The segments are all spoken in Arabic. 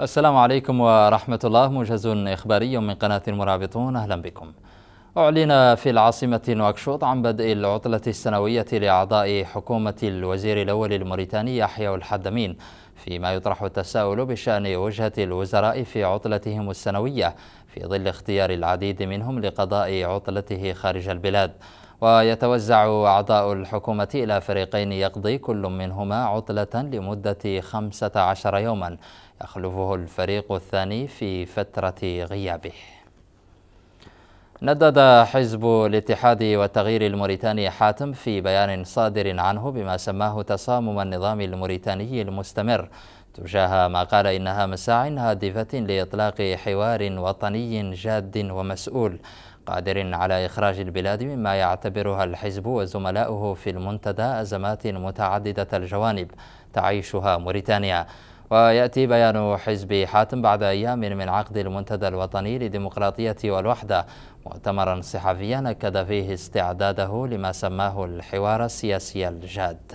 السلام عليكم ورحمة الله موجز إخباري من قناة المرابطون أهلا بكم أعلن في العاصمة نواكشوط عن بدء العطلة السنوية لأعضاء حكومة الوزير الأول الموريتاني يحيى الحدمين فيما يطرح التساؤل بشأن وجهة الوزراء في عطلتهم السنوية في ظل اختيار العديد منهم لقضاء عطلته خارج البلاد ويتوزع أعضاء الحكومة إلى فريقين يقضي كل منهما عطلة لمدة 15 يوما يخلفه الفريق الثاني في فترة غيابه ندد حزب الاتحاد والتغيير الموريتاني حاتم في بيان صادر عنه بما سماه تصامم النظام الموريتاني المستمر تجاه ما قال إنها مساع هادفة لإطلاق حوار وطني جاد ومسؤول قادر على إخراج البلاد مما يعتبرها الحزب وزملاؤه في المنتدى أزمات متعددة الجوانب تعيشها موريتانيا ويأتي بيان حزب حاتم بعد أيام من عقد المنتدى الوطني للديمقراطية والوحدة مؤتمرا صحفيا أكد فيه استعداده لما سماه الحوار السياسي الجاد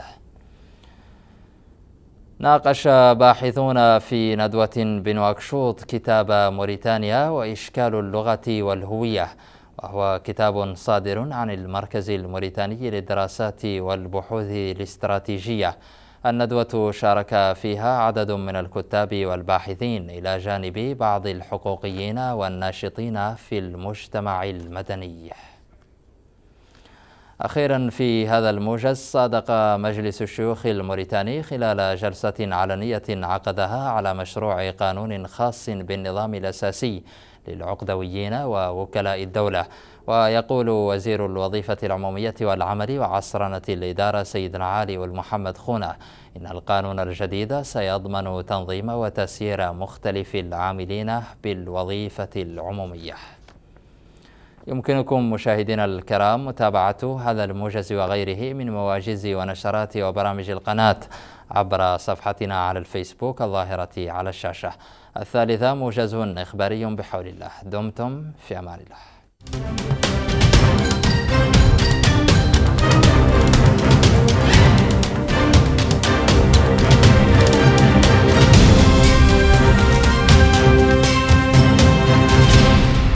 ناقش باحثون في ندوة بنواكشوط كتاب موريتانيا وإشكال اللغة والهوية وهو كتاب صادر عن المركز الموريتاني للدراسات والبحوث الاستراتيجية الندوة شارك فيها عدد من الكتاب والباحثين إلى جانب بعض الحقوقيين والناشطين في المجتمع المدني أخيرا في هذا الموجز صادق مجلس الشيوخ الموريتاني خلال جلسة علنية عقدها على مشروع قانون خاص بالنظام الأساسي للعقدويين ووكلاء الدولة ويقول وزير الوظيفة العمومية والعمل وعصرنة الإدارة سيدنا علي والمحمد خونة إن القانون الجديد سيضمن تنظيم وتسيير مختلف العاملين بالوظيفة العمومية يمكنكم مشاهدينا الكرام متابعة هذا الموجز وغيره من مواجز ونشرات وبرامج القناة عبر صفحتنا على الفيسبوك الظاهرة على الشاشة الثالثة موجز إخباري بحول الله دمتم في أمان الله